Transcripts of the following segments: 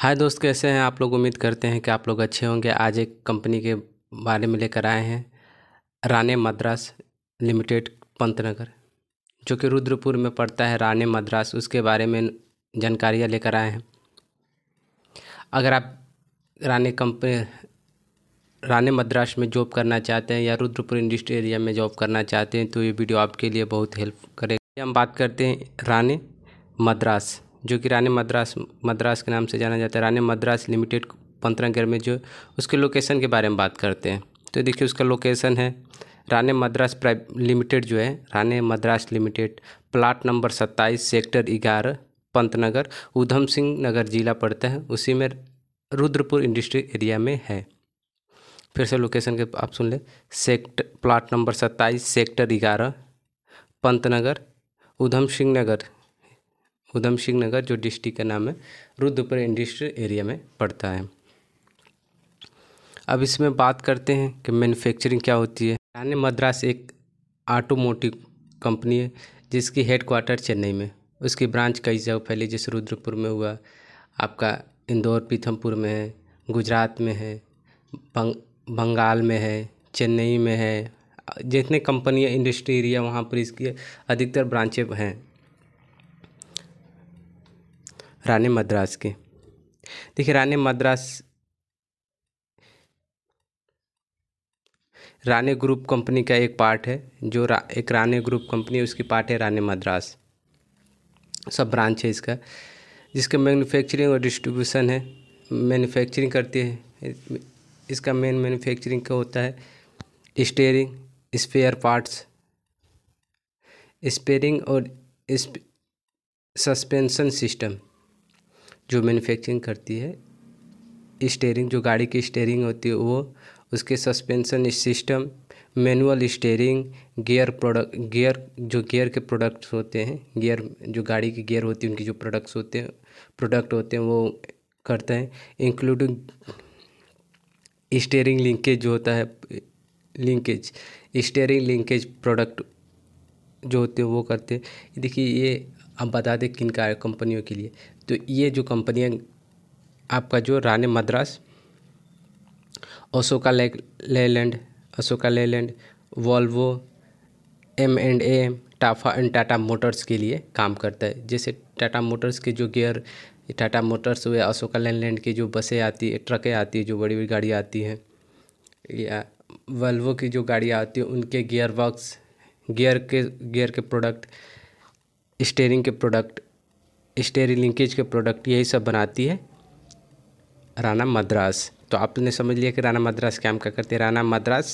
हाय दोस्त कैसे हैं आप लोग उम्मीद करते हैं कि आप लोग अच्छे होंगे आज एक कंपनी के बारे में लेकर आए हैं राने मद्रास लिमिटेड पंतनगर जो कि रुद्रपुर में पड़ता है राने मद्रास उसके बारे में जानकारियाँ लेकर आए हैं अगर आप राने कंपनी राने मद्रास में जॉब करना चाहते हैं या रुद्रपुर इंडस्ट्री एरिया में जॉब करना चाहते हैं तो ये वीडियो आपके लिए बहुत हेल्प करेगी हम बात करते हैं राने मद्रास जो कि रानी मद्रास मद्रास के नाम से जाना जाता है रानी मद्रास लिमिटेड पंतनगर में जो उसके लोकेशन के बारे में बात करते हैं तो देखिए उसका लोकेशन है राने मद्रास प्राइव लिमिटेड जो है Rane Madras limited plot number सत्ताईस सेक्टर ग्यारह पंतनगर ऊधम सिंह नगर जिला पड़ता है उसी में रुद्रपुर इंडस्ट्री एरिया में है फिर से लोकेशन के आप सुन लें सेक्ट प्लाट नंबर सत्ताईस सेक्टर ग्यारह पंतनगर ऊधम सिंह नगर उधम सिंह नगर जो डिस्ट्रिक्ट का नाम है रुद्रपुर इंडस्ट्रियल एरिया में पड़ता है अब इसमें बात करते हैं कि मैन्युफैक्चरिंग क्या होती है यानी मद्रास एक ऑटोमोटिव कंपनी है जिसकी हेडक्वार्टर चेन्नई में उसकी ब्रांच कई जगह फैली जैसे रुद्रपुर में हुआ आपका इंदौर पीथमपुर में है गुजरात में है बंग, बंगाल में है चेन्नई में है जितने कंपनियाँ इंडस्ट्री एरिया वहाँ पर इसकी अधिकतर ब्रांचें हैं रानी मद्रास की देखिए रानी मद्रास रानी ग्रुप कंपनी का एक पार्ट है जो रा, एक रानी ग्रुप कंपनी उसकी पार्ट है रानी मद्रास सब ब्रांच है इसका जिसका मैन्युफैक्चरिंग और डिस्ट्रीब्यूशन है मैन्युफैक्चरिंग करती है इसका मेन मैन्युफैक्चरिंग का होता है स्टेयरिंग स्पेयर पार्ट्स स्पेयरिंग और सस्पेंशन सिस्टम जो मैन्युफैक्चरिंग करती है स्टेयरिंग जो गाड़ी की स्टेयरिंग होती है वो उसके suspension system manual steering gear product gear जो गियर के प्रोडक्ट्स होते हैं गियर जो गाड़ी के गियर होती है उनके जो प्रोडक्ट्स होते हैं प्रोडक्ट होते हैं वो करते हैं इंक्लूडिंग स्टेयरिंग लिंकेज जो होता है लिंकेज स्टेयरिंग लिंकेज प्रोडक्ट जो होते हैं वो करते हैं देखिए ये हम बता दें किन कंपनियों के लिए तो ये जो आपका जो रान मद्रास अशोका ले Leyland Ashoka Leyland Volvo M and A टाफा एंड टाटा मोटर्स के लिए काम करता है जैसे टाटा मोटर्स के जो गियर टाटा मोटर्स हुए अशोका लेलैंड की जो बसें आती है ट्रकें आती है जो बड़ी बड़ी गाड़ियाँ आती हैं या वल्वो की जो गाड़ियाँ आती हैं उनके गियर बॉक्स गियर के गियर के प्रोडक्ट स्टेयरिंग के प्रोडक्ट स्टेरी लिंकेज के प्रोडक्ट यही सब बनाती है राना मद्रास तो आपने समझ लिया कि राना मद्रास काम क्या करती है राना मद्रास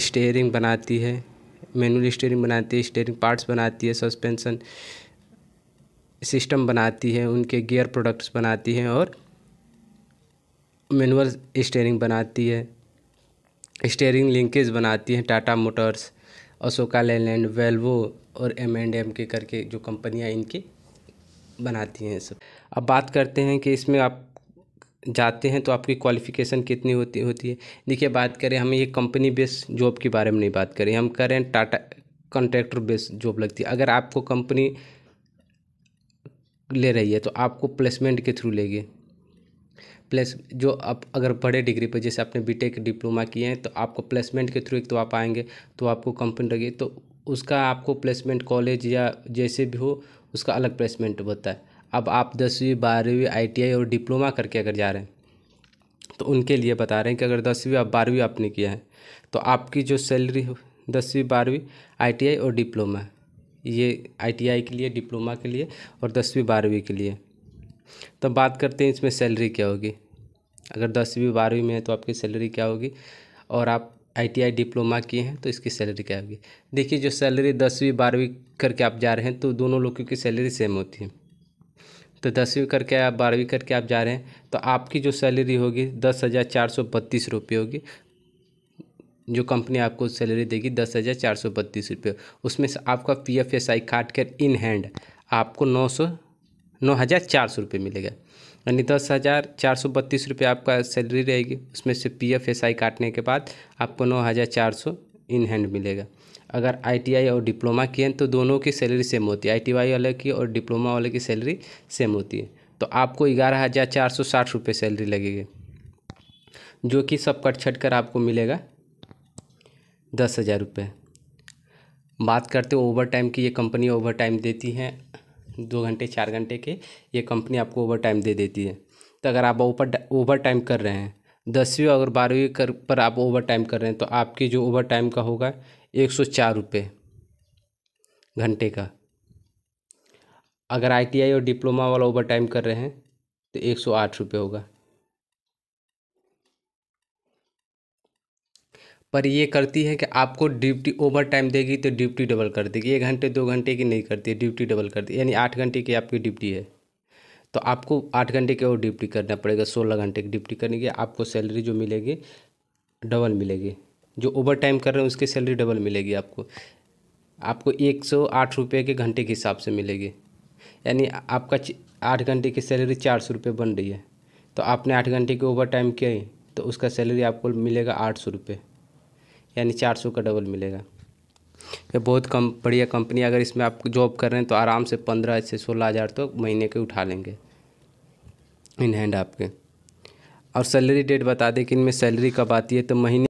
स्टेयरिंग बनाती है मैनुअल स्टेयरिंग बनाती है स्टेयरिंग पार्ट्स बनाती है सस्पेंशन सिस्टम बनाती है उनके गियर प्रोडक्ट्स बनाती है और मैनुअल स्टेयरिंग बनाती है स्टेयरिंग लिंकेज बनाती है Tata Motors Ashoka Leyland Volvo और एम एंड एम के करके जो कंपनियाँ इनकी बनाती हैं सब अब बात करते हैं कि इसमें आप जाते हैं तो आपकी क्वालिफ़िकेशन कितनी होती होती है देखिए बात करें हमें ये कंपनी बेस जॉब के बारे में नहीं बात करें हम करें टाटा कॉन्ट्रैक्टर बेस जॉब लगती है अगर आपको कंपनी ले रही है तो आपको प्लेसमेंट के थ्रू लेगी प्लस जो आप अगर बड़े डिग्री पर जैसे आपने बीटेक डिप्लोमा किए हैं तो आपको प्लेसमेंट के थ्रू एक तो आप आएंगे तो आपको कंपनी लगे तो उसका आपको प्लेसमेंट कॉलेज या जैसे भी हो उसका अलग प्लेसमेंट होता है अब आप दसवीं बारहवीं आईटीआई और डिप्लोमा करके अगर जा रहे हैं तो उनके लिए बता रहे हैं कि अगर दसवीं आप बारहवीं आपने किया है तो आपकी जो सैलरी दसवीं बारहवीं आईटीआई और डिप्लोमा ये आईटीआई के लिए डिप्लोमा के लिए और दसवीं बारहवीं के लिए तो बात करते हैं इसमें सैलरी क्या होगी अगर दसवीं बारहवीं में है तो आपकी सैलरी क्या होगी और आप आईटीआई डिप्लोमा किए हैं तो इसकी सैलरी क्या होगी देखिए जो सैलरी दसवीं बारहवीं करके आप जा रहे हैं तो दोनों लोगों की सैलरी सेम होती है तो दसवीं करके आप बारहवीं करके आप जा रहे हैं तो आपकी जो सैलरी होगी दस हज़ार चार सौ बत्तीस रुपये होगी जो कंपनी आपको सैलरी देगी दस हज़ार चार सौ बत्तीस रुपये उसमें से आपका पी एफ एस आई काट कर इन हैंड आपको नौ सौ नौ हज़ार चार सौ रुपये मिलेगा यानी दस हज़ार चार सौ बत्तीस रुपये आपका सैलरी रहेगी उसमें से पी एफ एस आई काटने के बाद आपको नौ हज़ार चार सौ इन हैंड मिलेगा अगर आईटीआई और डिप्लोमा किए हैं तो दोनों की सैलरी सेम होती है आईटीआई वाले की और डिप्लोमा वाले की सैलरी सेम होती है तो आपको ग्यारह हज़ार चार सौ साठ रुपये सैलरी लगेगी जो कि सब कट छट कर आपको मिलेगा दस हज़ार रुपये बात करते हो ओवर टाइम की ये कंपनी ओवर टाइम देती हैं दो घंटे चार घंटे के ये कंपनी आपको ओवर टाइम दे देती है तो अगर आप ऊपर ओवर टाइम कर रहे हैं दसवीं और बारहवीं कर पर आप ओवर टाइम कर रहे हैं तो आपकी जो ओवर टाइम का होगा एक सौ चार रुपये घंटे का अगर आईटीआई और डिप्लोमा वाला ओवर टाइम कर रहे हैं तो एक सौ आठ रुपये होगा पर ये करती है कि आपको ड्यूटी ओवर टाइम देगी तो ड्यूटी डबल कर देगी एक घंटे दो घंटे की नहीं करती है ड्यूटी डबल कर दी यानी आठ घंटे की आपकी ड्यूटी है तो आपको आठ घंटे की और ड्यूटी करना पड़ेगा सोलह घंटे की ड्यूटी करने की आपको सैलरी जो मिलेगी डबल मिलेगी जो ओवर टाइम कर रहे हैं उसकी सैलरी डबल मिलेगी आपको आपको एक सौ आठ रुपये के घंटे के हिसाब से मिलेगी यानी आपका आठ घंटे की सैलरी चार सौ रुपये बन रही है तो आपने आठ घंटे की ओवर टाइम किया ही तो उसका सैलरी आपको मिलेगा आठ सौ रुपये यानी चार सौ का डबल मिलेगा ये बहुत कम बढ़िया कंपनी अगर इसमें आप जॉब कर रहे हैं तो आराम से पंद्रह से सोलह हज़ार तो महीने के उठा लेंगे इन हैंड आपके और सैलरी डेट बता दें कि इनमें सैलरी कब आती है तो महीने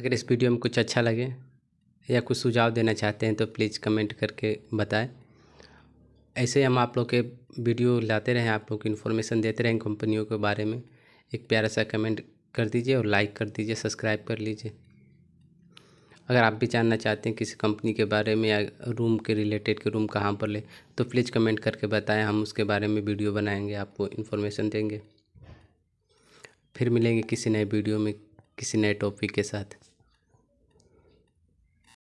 अगर इस वीडियो में कुछ अच्छा लगे या कुछ सुझाव देना चाहते हैं तो प्लीज़ कमेंट करके बताएं ऐसे हम आप लोग के वीडियो लाते रहें आप लोग इन्फॉर्मेशन देते रहें कंपनियों के बारे में एक प्यारा सा कमेंट कर दीजिए और लाइक कर दीजिए सब्सक्राइब कर लीजिए अगर आप भी जानना चाहते हैं किसी कंपनी के बारे में या रूम के रिलेटेड के रूम कहाँ पर ले तो प्लीज़ कमेंट करके बताएं हम उसके बारे में वीडियो बनाएंगे आपको इन्फॉर्मेशन देंगे फिर मिलेंगे किसी नए वीडियो में किसी नए टॉपिक के साथ